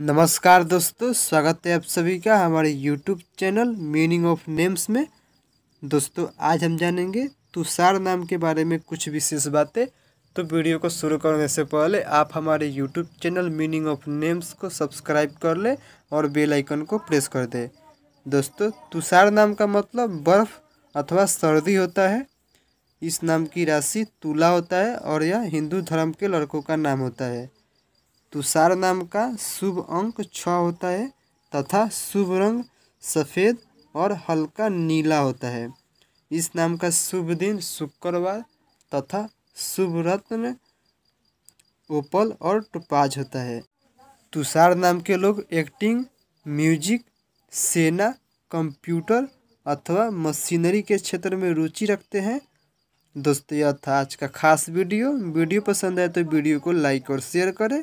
नमस्कार दोस्तों स्वागत है आप सभी का हमारे YouTube channel meaning of names में दोस्तों आज हम जानेंगे तुषार नाम के बारे में कुछ विशेष बातें तो वीडियो को शुरू करने से पहले आप हमारे YouTube channel meaning of names को सब्सक्राइब कर लें और बेल आइकन को प्रेस कर दें दोस्तों तुषार नाम का मतलब बर्फ़ अथवा सर्दी होता है इस नाम की राशि तुला होता है और यह हिंदू धर्म के लड़कों का नाम होता है तुषार नाम का शुभ अंक छ होता है तथा शुभ रंग सफ़ेद और हल्का नीला होता है इस नाम का शुभ दिन शुक्रवार तथा शुभ रत्न ओपल और टोपाज होता है तुषार नाम के लोग एक्टिंग म्यूजिक सेना कंप्यूटर अथवा मशीनरी के क्षेत्र में रुचि रखते हैं दोस्तों यह था आज का खास वीडियो वीडियो पसंद आए तो वीडियो को लाइक और शेयर करें